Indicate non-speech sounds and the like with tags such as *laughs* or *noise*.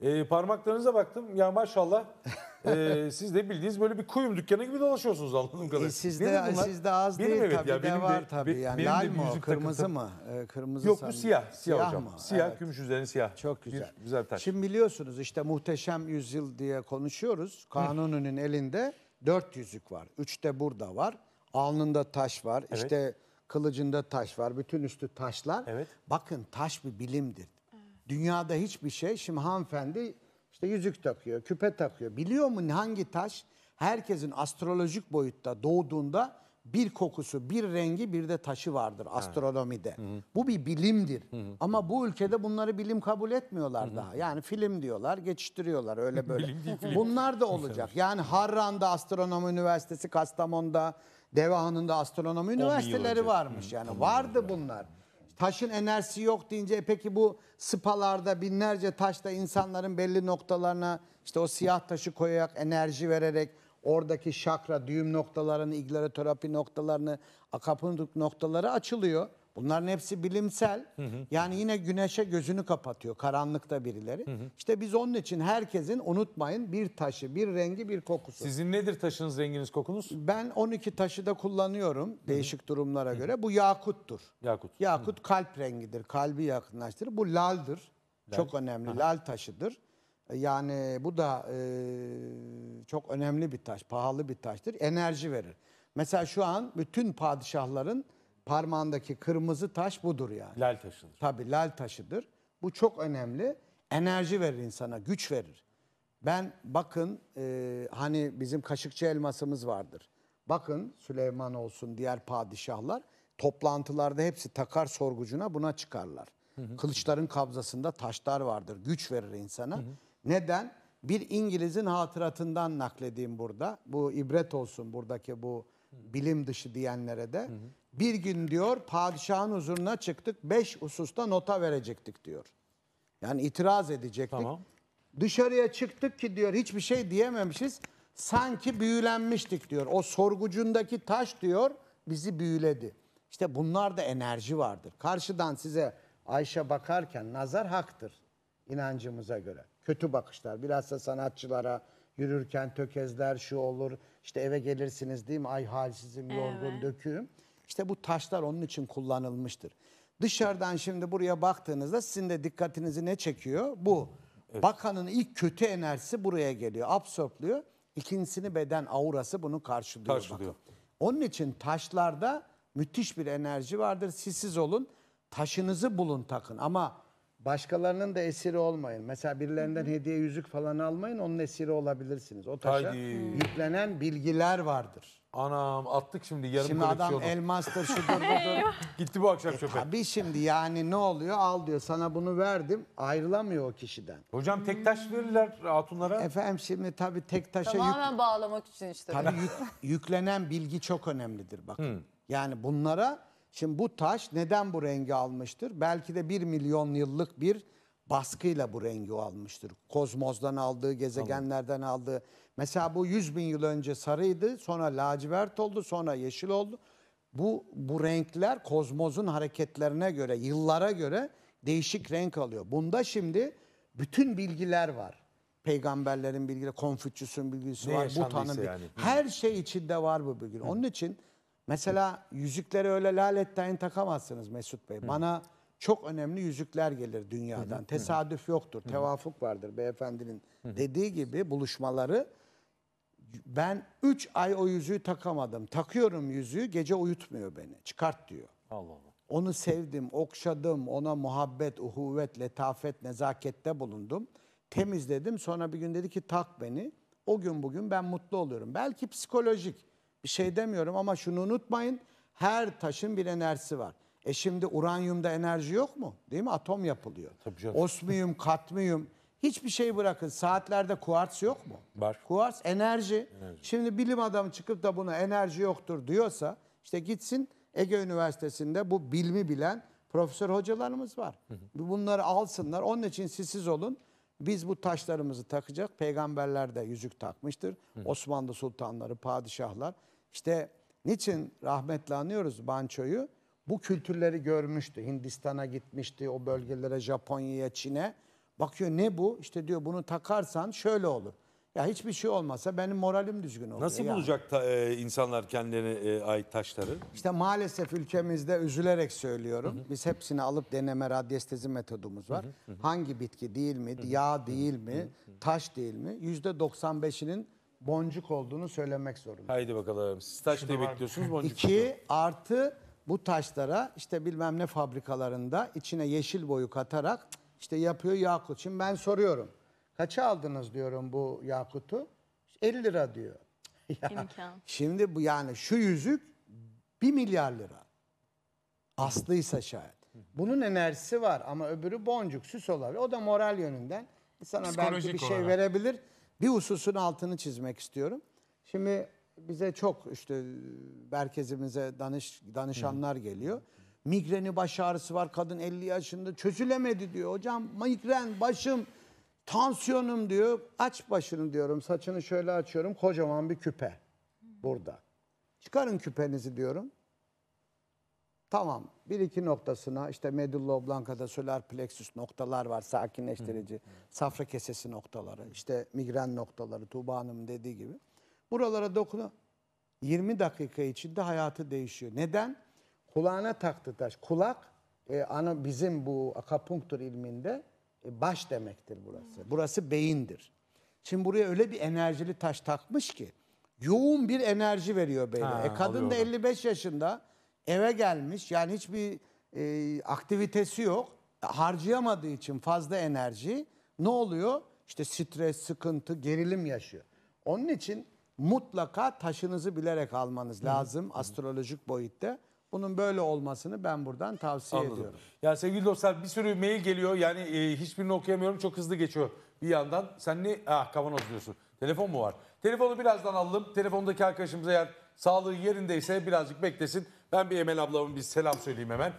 E, parmaklarınıza baktım. Ya maşallah e, *laughs* siz de bildiğiniz böyle bir kuyum dükkanı gibi dolaşıyorsunuz anladığım kadarıyla. E, sizde, sizde az benim değil evet tabii ya, benim de var de, tabii. Yani benim lal de mı kırmızı takıntı. mı? Ee, kırmızı Yok bu siyah, siyah, siyah hocam. Mı? Siyah, evet. gümüş üzerine siyah. Çok güzel. Bir, güzel taş. Şimdi biliyorsunuz işte muhteşem yüzyıl diye konuşuyoruz. Kanuni'nin elinde dört yüzük var. Üç de burada var. Alnında taş var. Evet. İşte kılıcında taş var. Bütün üstü taşlar. Evet. Bakın taş bir bilimdir. Dünyada hiçbir şey. Şimdi hanımefendi işte yüzük takıyor, küpe takıyor. Biliyor mu hangi taş herkesin astrolojik boyutta doğduğunda bir kokusu, bir rengi, bir de taşı vardır astronomide. Hı hı. Bu bir bilimdir. Hı hı. Ama bu ülkede bunları bilim kabul etmiyorlar hı hı. daha. Yani film diyorlar, geçiştiriyorlar öyle *laughs* böyle. bilim değil, film. Bunlar da olacak. Yani Harran'da Astronomi Üniversitesi, Kastamonu'da, Devahan'ın da astronomi üniversiteleri varmış. Yani vardı bunlar. Taşın enerjisi yok deyince e peki bu spalarda binlerce taşta insanların belli noktalarına işte o siyah taşı koyarak enerji vererek oradaki şakra, düğüm noktalarını, igleroterapi noktalarını, akapuntuk noktaları açılıyor. Bunların hepsi bilimsel. Hı hı. Yani yine güneşe gözünü kapatıyor karanlıkta birileri. Hı hı. İşte biz onun için herkesin unutmayın bir taşı, bir rengi, bir kokusu. Sizin nedir taşınız, renginiz, kokunuz? Ben 12 taşı da kullanıyorum hı hı. değişik durumlara hı hı. göre. Bu yakuttur. Yakut. Yakut hı. kalp rengidir. Kalbi yakınlaştırır. Bu laldır. Lal. Çok önemli. Aha. Lal taşıdır. Yani bu da e, çok önemli bir taş, pahalı bir taştır. Enerji verir. Mesela şu an bütün padişahların parmağındaki kırmızı taş budur yani. Lal taşıdır. Tabii lal taşıdır. Bu çok önemli. Enerji verir insana, güç verir. Ben bakın e, hani bizim kaşıkçı elmasımız vardır. Bakın Süleyman olsun diğer padişahlar toplantılarda hepsi takar sorgucuna buna çıkarlar. Hı hı. Kılıçların kabzasında taşlar vardır. Güç verir insana. Hı hı. Neden? Bir İngiliz'in hatıratından nakledeyim burada. Bu ibret olsun buradaki bu bilim dışı diyenlere de. Hı hı. Bir gün diyor padişahın huzuruna çıktık beş hususta nota verecektik diyor. Yani itiraz edecektik. Tamam. Dışarıya çıktık ki diyor hiçbir şey diyememişiz. Sanki büyülenmiştik diyor. O sorgucundaki taş diyor bizi büyüledi. İşte bunlarda enerji vardır. Karşıdan size Ayşe bakarken nazar haktır inancımıza göre. Kötü bakışlar bilhassa sanatçılara yürürken tökezler şu olur. İşte eve gelirsiniz değil mi? Ay halsizim, yorgun, evet. döküğüm. İşte bu taşlar onun için kullanılmıştır. Dışarıdan şimdi buraya baktığınızda sizin de dikkatinizi ne çekiyor? Bu. Evet. Bakanın ilk kötü enerjisi buraya geliyor, absorpluyor. İkincisini beden aurası bunu karşılıyor. karşılıyor. Bakın. Onun için taşlarda müthiş bir enerji vardır. Siz olun, taşınızı bulun takın. Ama Başkalarının da esiri olmayın. Mesela birilerinden hediye yüzük falan almayın. Onun esiri olabilirsiniz. O taşa Haydi. yüklenen bilgiler vardır. Anam attık şimdi yarım Şimdi kırık adam yolu. Şey elmastır *laughs* şudur budur. Gitti bu akşam e, çöpe. Tabii şimdi yani ne oluyor? Al diyor sana bunu verdim. Ayrılamıyor o kişiden. Hocam tek taş hmm. verirler hatunlara. Efendim şimdi tabii tek taşa yük- Tamamen bağlamak için işte. Tabii yük- yüklenen bilgi çok önemlidir bakın. Yani bunlara Şimdi bu taş neden bu rengi almıştır? Belki de bir milyon yıllık bir baskıyla bu rengi almıştır. Kozmozdan aldığı, gezegenlerden tamam. aldığı. Mesela bu 100 bin yıl önce sarıydı, sonra lacivert oldu, sonra yeşil oldu. Bu, bu renkler kozmozun hareketlerine göre, yıllara göre değişik renk alıyor. Bunda şimdi bütün bilgiler var. Peygamberlerin bilgileri, Konfüçyüs'ün bilgisi ne var, Buda'nın bilgisi. Yani. Her şey içinde var bu bilgi. Onun için Mesela yüzükleri öyle tayin takamazsınız Mesut Bey. Bana çok önemli yüzükler gelir dünyadan. Tesadüf yoktur, tevafuk vardır beyefendinin dediği gibi buluşmaları. Ben 3 ay o yüzüğü takamadım. Takıyorum yüzüğü, gece uyutmuyor beni. Çıkart diyor. Allah Allah. Onu sevdim, okşadım, ona muhabbet, uhuvvet, letafet, nezakette bulundum. Temizledim. Sonra bir gün dedi ki tak beni. O gün bugün ben mutlu oluyorum. Belki psikolojik. Bir şey demiyorum ama şunu unutmayın. Her taşın bir enerjisi var. E şimdi uranyumda enerji yok mu? Değil mi? Atom yapılıyor. Tabii canım. Osmiyum, katmiyum. Hiçbir şey bırakın. Saatlerde kuarts yok mu? Var. Kuarts enerji. enerji. Şimdi bilim adamı çıkıp da buna enerji yoktur diyorsa işte gitsin Ege Üniversitesi'nde bu bilmi bilen profesör hocalarımız var. Hı hı. Bunları alsınlar. Onun için sizsiz olun. Biz bu taşlarımızı takacak. Peygamberler de yüzük takmıştır. Hı. Osmanlı sultanları, padişahlar. İşte niçin rahmetli anıyoruz Banço'yu? Bu kültürleri görmüştü. Hindistan'a gitmişti, o bölgelere, Japonya'ya, Çin'e. Bakıyor ne bu? İşte diyor bunu takarsan şöyle olur. Ya hiçbir şey olmasa benim moralim düzgün olur. Nasıl bulacak ta, e, insanlar kendilerine e, ait taşları? İşte maalesef ülkemizde üzülerek söylüyorum. Hı hı. Biz hepsini alıp deneme radyestezi metodumuz var. Hı hı Hangi bitki değil mi, hı hı. yağ değil mi, hı hı. taş değil mi? %95'inin boncuk olduğunu söylemek zorundayım. Haydi bakalım. Siz taş diye bekliyorsunuz boncuk. İki artı bu taşlara işte bilmem ne fabrikalarında içine yeşil boyu katarak işte yapıyor yakut. Şimdi ben soruyorum. Kaça aldınız diyorum bu yakutu? 50 lira diyor. *laughs* ya, Şimdi bu yani şu yüzük 1 milyar lira. Aslıysa şayet. Bunun enerjisi var ama öbürü boncuk, süs olabilir. O da moral yönünden sana belki bir şey olarak. verebilir. Bir hususun altını çizmek istiyorum. Şimdi bize çok işte merkezimize danış, danışanlar geliyor. Migreni baş ağrısı var kadın 50 yaşında çözülemedi diyor. Hocam migren başım Tansiyonum diyor aç başını diyorum saçını şöyle açıyorum kocaman bir küpe burada. Çıkarın küpenizi diyorum. Tamam. Bir iki noktasına işte medulla oblonga'da solar plexus noktalar var sakinleştirici. Hı. Safra kesesi noktaları, işte migren noktaları Tuğba Hanım dediği gibi. Buralara dokunu 20 dakika içinde hayatı değişiyor. Neden? Kulağına taktı taş. Kulak e, ana bizim bu akupunktur ilminde e, baş demektir burası. Burası beyindir. Şimdi buraya öyle bir enerjili taş takmış ki yoğun bir enerji veriyor beyne. Ha, e kadın da alıyorlar. 55 yaşında eve gelmiş yani hiçbir e, aktivitesi yok. Harcayamadığı için fazla enerji ne oluyor? İşte stres, sıkıntı, gerilim yaşıyor. Onun için mutlaka taşınızı bilerek almanız lazım astrolojik boyutta. Bunun böyle olmasını ben buradan tavsiye Anladım. ediyorum. Ya sevgili dostlar bir sürü mail geliyor. Yani e, hiçbirini okuyamıyorum. Çok hızlı geçiyor bir yandan. Sen ne? Ah kavanoz diyorsun. Telefon mu var? Telefonu birazdan alalım. Telefondaki arkadaşımız eğer sağlığı yerindeyse birazcık beklesin. Ben bir Emel ablamın bir selam söyleyeyim hemen.